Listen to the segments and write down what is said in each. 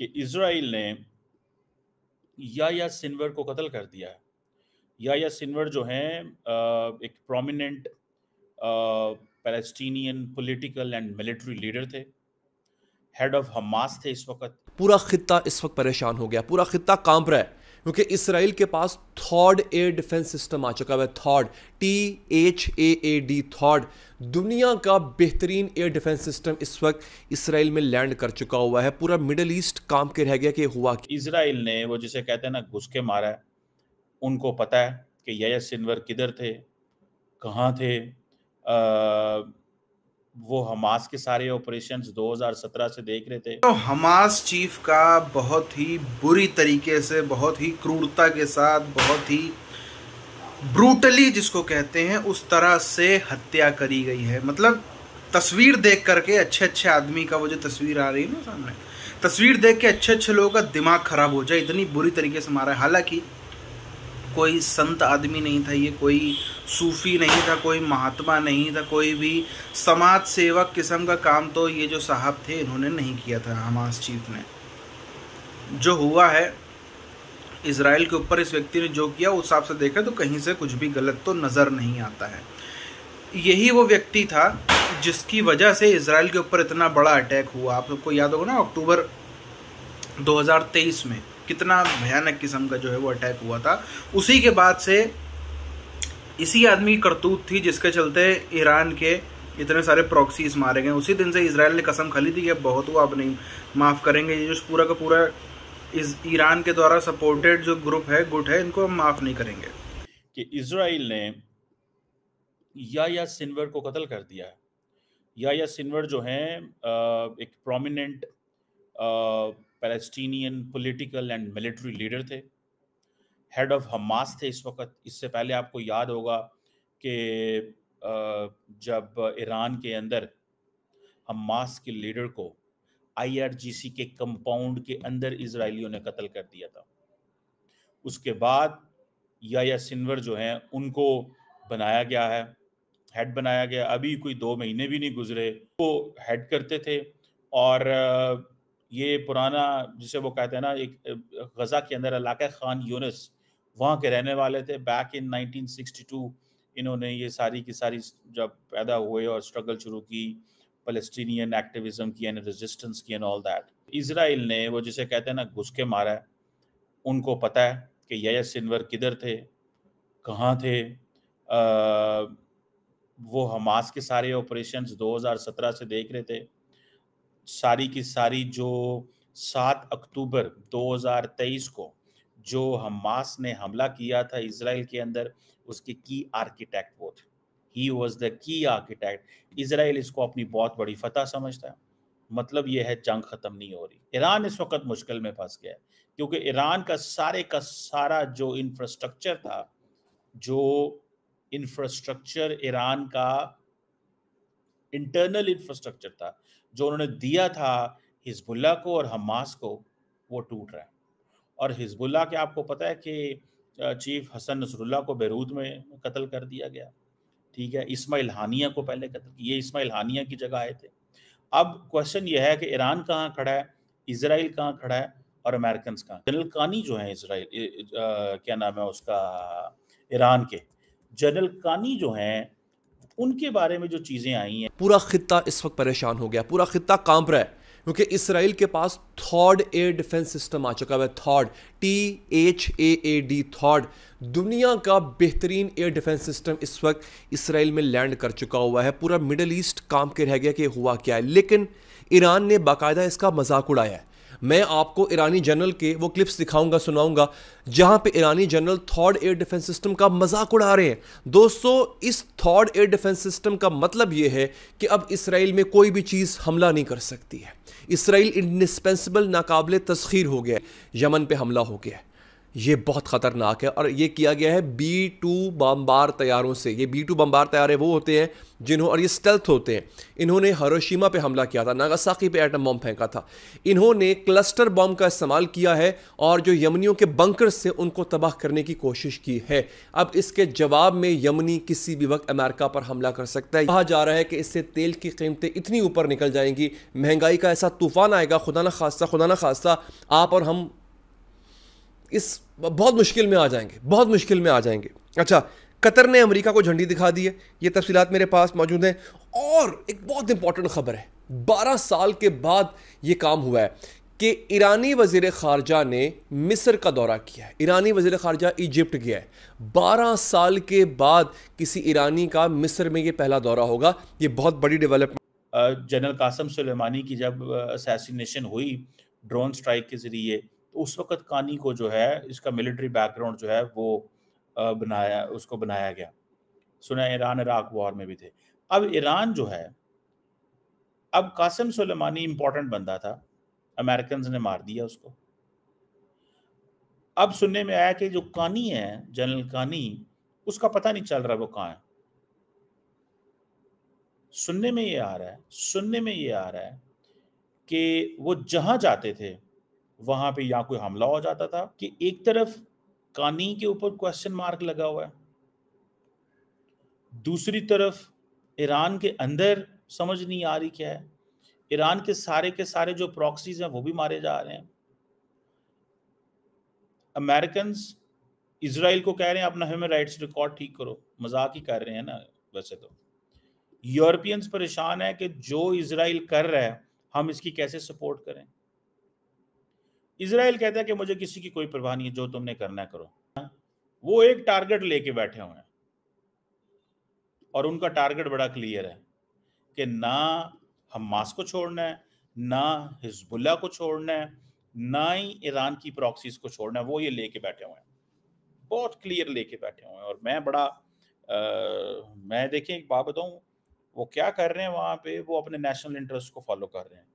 कि इसराइल ने या या को कत्ल कर दिया है या या जो है एक prominent Palestinian political and military leader थे हेड ऑफ हमास थे इस वक्त पूरा खत्ता इस वक्त परेशान हो गया पूरा खत्ता कांप रहा है क्योंकि इसराइल के पास थर्ड एयर डिफेंस सिस्टम आ चुका है third T H A A D third दुनिया का बेहतरीन एयर डिफेंस सिस्टम इस वक्त इसराइल में लैंड कर चुका हुआ है पूरा मिडल ईस्ट काम के रह गया कि हुआ इसराइल ने वो जिसे कहते हैं ना घुस के मारा है उनको पता है कि यह सिनवर किधर थे कहाँ थे आ, वो हमास के सारे ऑपरेशंस 2017 से देख रहे थे तो हमास चीफ का बहुत ही बुरी तरीके से बहुत ही क्रूरता के साथ बहुत ही ब्रूटली जिसको कहते हैं उस तरह से हत्या करी गई है मतलब तस्वीर देख करके अच्छे अच्छे आदमी का वो जो तस्वीर आ रही है ना सामने तस्वीर देख के अच्छे अच्छे लोगों का दिमाग खराब हो जाए इतनी बुरी तरीके से मारा है हालांकि कोई संत आदमी नहीं था ये कोई सूफी नहीं था कोई महात्मा नहीं था कोई भी समाज सेवक किस्म का काम तो ये जो साहब थे इन्होंने नहीं किया था हमास चीफ ने जो हुआ है इसराइल के ऊपर इस व्यक्ति ने जो किया उस हिसाब से देखा तो कहीं से कुछ भी गलत तो नज़र नहीं आता है यही वो व्यक्ति था जिसकी वजह से इसराइल के ऊपर इतना बड़ा अटैक हुआ आप सबको याद होगा ना अक्टूबर 2023 में कितना भयानक किस्म का जो है वो अटैक हुआ था उसी के बाद से इसी आदमी की करतूत थी जिसके चलते ईरान के इतने सारे प्रॉक्सीज मारे गए उसी दिन से इसराइल ने कसम खाली थी कि अब बहुत हुआ अब नहीं माफ़ करेंगे ये जो पूरा का पूरा इस ईरान के द्वारा सपोर्टेड जो ग्रुप है गुट है इनको हम माफ़ नहीं करेंगे कि इसराइल ने या या सिनवर को कत्ल कर दिया या या सिनवर जो है एक prominent Palestinian political and military leader थे हेड ऑफ हमास थे इस वक्त इससे पहले आपको याद होगा कि जब ईरान के अंदर हमास के लीडर को आईआरजीसी के कंपाउंड के अंदर इसराइलियों ने कत्ल कर दिया था उसके बाद या सिनवर जो हैं उनको बनाया गया है हेड बनाया गया अभी कोई दो महीने भी नहीं गुजरे वो हेड करते थे और ये पुराना जिसे वो कहते हैं ना एक गज़ा के अंदर इलाका ख़ान यूनिस वहाँ के रहने वाले थे बैक इन 1962 इन्होंने ये सारी की सारी जब पैदा हुए और स्ट्रगल शुरू की फलस्टीनियन एक्टिविज्म की एंड रेजिस्टेंस की एंड ऑल दैट इसराइल ने वो जिसे कहते हैं ना घुस के मारा है उनको पता है कि यया सिनवर किधर थे कहाँ थे आ, वो हमास के सारे ऑपरेशंस 2017 से देख रहे थे सारी की सारी जो सात अक्टूबर 2023 को जो हमास ने हमला किया था इसराइल के अंदर उसके की आर्किटेक्ट वो थे he was the key architect Israel इसको अपनी बहुत बड़ी फतह समझता है मतलब यह है जंग ख़त्म नहीं हो रही ईरान इस वक्त मुश्किल में फंस गया है क्योंकि ईरान का सारे का सारा जो इंफ्रास्ट्रक्चर था जो इंफ्रास्ट्रक्चर ईरान का इंटरनल इंफ्रास्ट्रक्चर था जो उन्होंने दिया था हिजबुल्ला को और हमास को वो टूट रहा है और हिजबुल्ला के आपको पता है कि चीफ हसन नसरुल्ला को बैरूत में कत्ल कर दिया गया ठीक है इसमाइल हानिया को पहले कत्ल ये इसमाइल हानिया की जगह आए थे अब क्वेश्चन यह है कि ईरान कहाँ खड़ा है इसराइल कहाँ खड़ा है और अमेरिकन कहाँ जनरल कानी जो है इसराइल क्या नाम है उसका ईरान के जनरल कानी जो हैं उनके बारे में जो चीज़ें आई हैं पूरा खत्ता इस वक्त परेशान हो गया पूरा खत्ता कांप रहा है क्योंकि इसराइल के पास थर्ड एयर डिफेंस सिस्टम आ चुका है third T H A A D third दुनिया का बेहतरीन एयर डिफेंस सिस्टम इस वक्त इसराइल में लैंड कर चुका हुआ है पूरा मिडल ईस्ट काम के रह गया कि हुआ क्या है लेकिन ईरान ने बाकायदा इसका मजाक उड़ाया है मैं आपको ईरानी जनरल के वो क्लिप्स दिखाऊंगा सुनाऊंगा जहां पे ईरानी general third air defence system का मजाक उड़ा रहे हैं दोस्तों इस थर्ड एयर डिफेंस सिस्टम का मतलब ये है कि अब इसराइल में कोई भी चीज़ हमला नहीं कर सकती है इसराइल इंडिस्पेंसिबल नाकबले तस्खीर हो गया यमन पर हमला हो गया है ये बहुत ख़तरनाक है और ये किया गया है बी टू बम्बार तैयारों से ये बी टू बम्बार तैयारे वो होते हैं जिन्हों और ये स्टेल्थ होते हैं इन्होंने हरोशीमा पे हमला किया था नागासाकी पे एटम बम फेंका था इन्होंने क्लस्टर बम का इस्तेमाल किया है और जो यमनियों के बंकर्स से उनको तबाह करने की कोशिश की है अब इसके जवाब में यमनी किसी भी वक्त अमेरिका पर हमला कर सकता है कहा जा रहा है कि इससे तेल की कीमतें इतनी ऊपर निकल जाएंगी महंगाई का ऐसा तूफान आएगा खुदा ना खास्ता खुदा ना खास्ता आप और हम इस बहुत मुश्किल में आ जाएंगे बहुत मुश्किल में आ जाएंगे अच्छा कतर ने अमेरिका को झंडी दिखा दी है ये तफसीत मेरे पास मौजूद हैं और एक बहुत इंपॉर्टेंट खबर है बारह साल के बाद ये काम हुआ है कि ईरानी वजीर खारजा ने मिस्र का दौरा किया है ईरानी वजीर खारजा इजिप्ट गया है बारह साल के बाद किसी ईरानी का मिस्र में ये पहला दौरा होगा ये बहुत बड़ी डेवलपमेंट जनरल कासम सुलेमानी की जब असैसिनेशन हुई ड्रोन स्ट्राइक के ज़रिए तो उस वक्त कानी को जो है इसका मिलिट्री बैकग्राउंड जो है वो बनाया उसको बनाया गया सुना ईरान इराक वॉर में भी थे अब ईरान जो है अब कासिम सुलेमानी इंपॉर्टेंट बंदा था अमेरिकन ने मार दिया उसको अब सुनने में आया कि जो कानी है जनरल कानी उसका पता नहीं चल रहा वो कहाँ है सुनने में ये आ रहा है सुनने में ये आ रहा है कि वो जहाँ जाते थे वहां पे या कोई हमला हो जाता था कि एक तरफ कानी के ऊपर क्वेश्चन मार्क लगा हुआ है दूसरी तरफ ईरान के अंदर समझ नहीं आ रही क्या है ईरान के सारे के सारे जो प्रॉक्सीज हैं वो भी मारे जा रहे हैं अमेरिकन इसराइल को कह रहे हैं अपना ह्यूमन राइट्स रिकॉर्ड ठीक करो मजाक ही कर रहे हैं ना वैसे तो यूरोपियंस परेशान है कि जो इसराइल कर रहा है हम इसकी कैसे सपोर्ट करें इसराइल कहता है कि मुझे किसी की कोई परवाह नहीं है जो तुमने करना करो वो एक टारगेट लेके बैठे हुए हैं और उनका टारगेट बड़ा क्लियर है कि ना हमास को छोड़ना है ना हिजबुल्ला को छोड़ना है ना ही ईरान की प्रॉक्सीज को छोड़ना है वो ये लेके बैठे हुए हैं बहुत क्लियर लेके बैठे हुए हैं और मैं बड़ा आ, मैं देखें एक बात बताऊँ वो क्या कर रहे हैं वहाँ पे वो अपने नेशनल इंटरेस्ट को फॉलो कर रहे हैं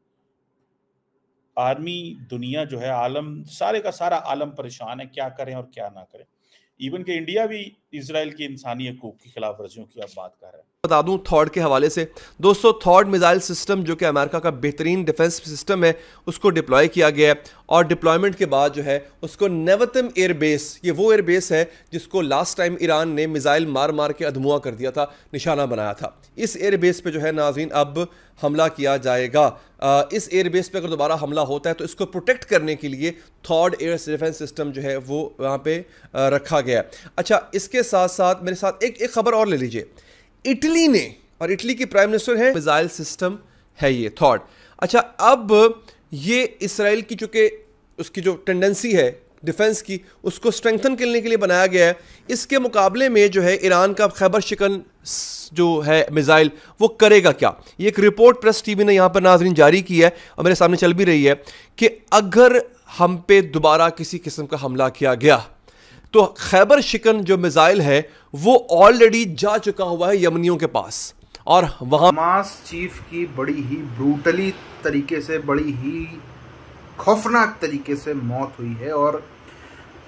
आर्मी दुनिया जो है आलम सारे का सारा आलम परेशान है क्या करें और क्या ना करें इवन के इंडिया भी इसराइल की इंसानी हकूक की खिलाफ वर्जियों की आप बात कर रहे हैं बता दूं थॉर्ड के हवाले से दोस्तों थॉर्ड मिज़ाइल सिस्टम जो कि अमेरिका का बेहतरीन डिफेंस सिस्टम है उसको डिप्लॉय किया गया है और डिप्लॉयमेंट के बाद जो है उसको नवतम एयरबेस ये वो एयरबेस है जिसको लास्ट टाइम ईरान ने मिज़ाइल मार मार के अधमुआ कर दिया था निशाना बनाया था इस एयरबेस पर जो है नाजीन अब हमला किया जाएगा आ, इस एयरबेस पर अगर दोबारा हमला होता है तो इसको प्रोटेक्ट करने के लिए थॉर्ड एयर डिफेंस सिस्टम जो है वो वहाँ पर रखा गया अच्छा इसके साथ साथ मेरे साथ एक एक खबर और ले लीजिए इटली ने और इटली की प्राइम मिनिस्टर है मिसाइल सिस्टम है ये थॉट अच्छा अब ये इसराइल की चूँकि उसकी जो टेंडेंसी है डिफेंस की उसको स्ट्रेंथन करने के लिए बनाया गया है इसके मुकाबले में जो है ईरान का खैबर शिकन जो है मिज़ाइल वो करेगा क्या ये एक रिपोर्ट प्रेस टीवी ने यहाँ पर नाजरीन जारी की है और मेरे सामने चल भी रही है कि अगर हम पे दोबारा किसी किस्म का हमला किया गया तो खैबर शिकन जो मिज़ाइल है वो ऑलरेडी जा चुका हुआ है यमनियों के पास और वहां मास चीफ की बड़ी ही ब्रूटली तरीके से बड़ी ही खौफनाक तरीके से मौत हुई है और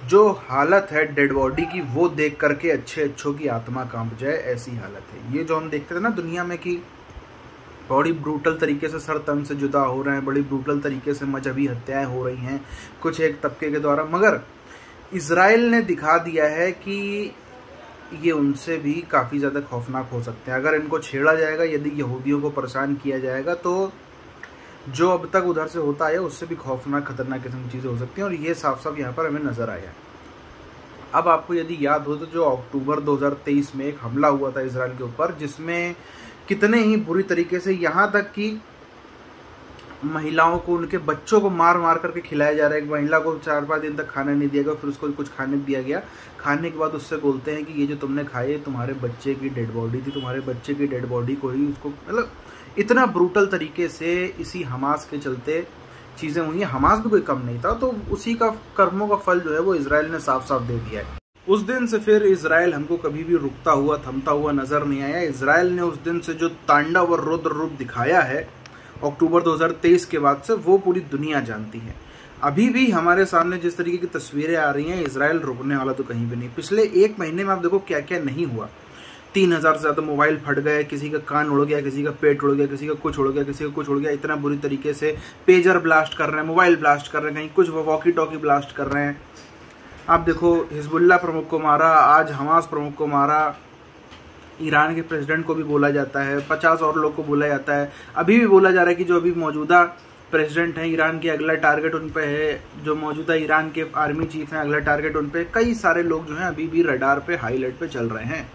जो हालत है डेड बॉडी की वो देख करके अच्छे अच्छों की आत्मा कांप जाए ऐसी हालत है ये जो हम देखते थे ना दुनिया में कि बड़ी ब्रूटल तरीके से सर तन से जुदा हो रहे हैं बड़ी ब्रूटल तरीके से मजहबी हत्याएं हो रही हैं कुछ एक तबके के द्वारा मगर इसराइल ने दिखा दिया है कि ये उनसे भी काफ़ी ज़्यादा खौफनाक हो सकते हैं अगर इनको छेड़ा जाएगा यदि यहूदियों को परेशान किया जाएगा तो जो अब तक उधर से होता है उससे भी खौफनाक खतरनाक किस्म की चीज़ें हो सकती हैं और ये साफ साफ यहाँ पर हमें नज़र आया अब आपको यदि याद हो तो जो अक्टूबर 2023 में एक हमला हुआ था इसराइल के ऊपर जिसमें कितने ही बुरी तरीके से यहाँ तक कि महिलाओं को उनके बच्चों को मार मार करके खिलाया जा रहा है एक महिला को चार पाँच दिन तक खाना नहीं दिया गया फिर उसको कुछ खाने दिया गया खाने के बाद उससे बोलते हैं कि ये जो तुमने खाए तुम्हारे बच्चे की डेड बॉडी थी तुम्हारे बच्चे की डेड बॉडी को ही उसको मतलब इतना ब्रूटल तरीके से इसी हमास के चलते चीज़ें हुई हैं हमास भी कोई कम नहीं था तो उसी का कर्मों का फल जो है वो इसराइल ने साफ साफ दे दिया है उस दिन से फिर इसराइल हमको कभी भी रुकता हुआ थमता हुआ नज़र नहीं आया इसराइल ने उस दिन से जो तांडव और रुद्र रूप दिखाया है अक्टूबर 2023 के बाद से वो पूरी दुनिया जानती है अभी भी हमारे सामने जिस तरीके की तस्वीरें आ रही हैं इसराइल रुकने वाला तो कहीं भी नहीं पिछले एक महीने में आप देखो क्या क्या नहीं हुआ तीन हज़ार से ज़्यादा मोबाइल फट गए किसी का कान उड़ गया किसी का पेट उड़ गया किसी का कुछ उड़ गया किसी का कुछ उड़ गया इतना बुरी तरीके से पेजर ब्लास्ट कर रहे हैं मोबाइल ब्लास्ट कर रहे हैं कहीं कुछ वॉकी टॉकी ब्लास्ट कर रहे हैं आप देखो हिजबुल्ला प्रमुख को मारा आज हमास प्रमुख को मारा ईरान के प्रेसिडेंट को भी बोला जाता है पचास और लोग को बोला जाता है अभी भी बोला जा रहा है कि जो अभी मौजूदा प्रेसिडेंट हैं ईरान के अगला टारगेट उन पर है जो मौजूदा ईरान के आर्मी चीफ हैं अगला टारगेट उन पर कई सारे लोग जो हैं अभी भी रडार पे हाईलाइट पे चल रहे हैं